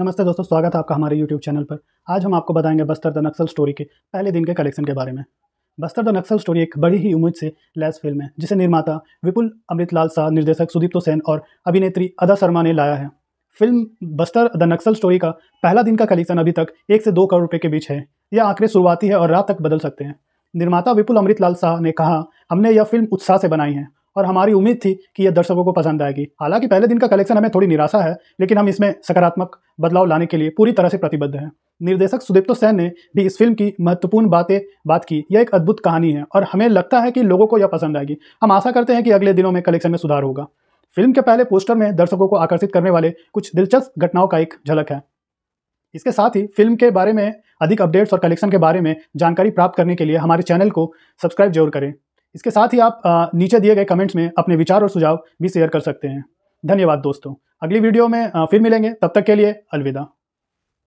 नमस्ते दोस्तों स्वागत है आपका हमारे YouTube चैनल पर आज हम आपको बताएंगे बस्तर द नक्सल स्टोरी के पहले दिन के कलेक्शन के बारे में बस्तर द नक्सल स्टोरी एक बड़ी ही उम्मीद से लैस फिल्म है जिसे निर्माता विपुल अमृतलाल शाह निर्देशक सुदीप्त सेन और अभिनेत्री अदा शर्मा ने लाया है film Bastar the Naxal story का पहला दिन का कलेक्शन अभी तक एक से दो करोड़ रुपये के बीच है यह आंकड़े शुरुआती है और रात तक बदल सकते हैं निर्माता विपुल अमृतलाल शाह ने कहा हमने यह फिल्म उत्साह से बनाई है और हमारी उम्मीद थी कि यह दर्शकों को पसंद आएगी हालांकि पहले दिन का कलेक्शन हमें थोड़ी निराशा है लेकिन हम इसमें सकारात्मक बदलाव लाने के लिए पूरी तरह से प्रतिबद्ध हैं निर्देशक सुदीप्तो सेन ने भी इस फिल्म की महत्वपूर्ण बातें बात की यह एक अद्भुत कहानी है और हमें लगता है कि लोगों को यह पसंद आएगी हम आशा करते हैं कि अगले दिनों में कलेक्शन में सुधार होगा फिल्म के पहले पोस्टर में दर्शकों को आकर्षित करने वाले कुछ दिलचस्प घटनाओं का एक झलक है इसके साथ ही फिल्म के बारे में अधिक अपडेट्स और कलेक्शन के बारे में जानकारी प्राप्त करने के लिए हमारे चैनल को सब्सक्राइब जरूर करें इसके साथ ही आप नीचे दिए गए कमेंट्स में अपने विचार और सुझाव भी शेयर कर सकते हैं धन्यवाद दोस्तों अगली वीडियो में फिर मिलेंगे तब तक के लिए अलविदा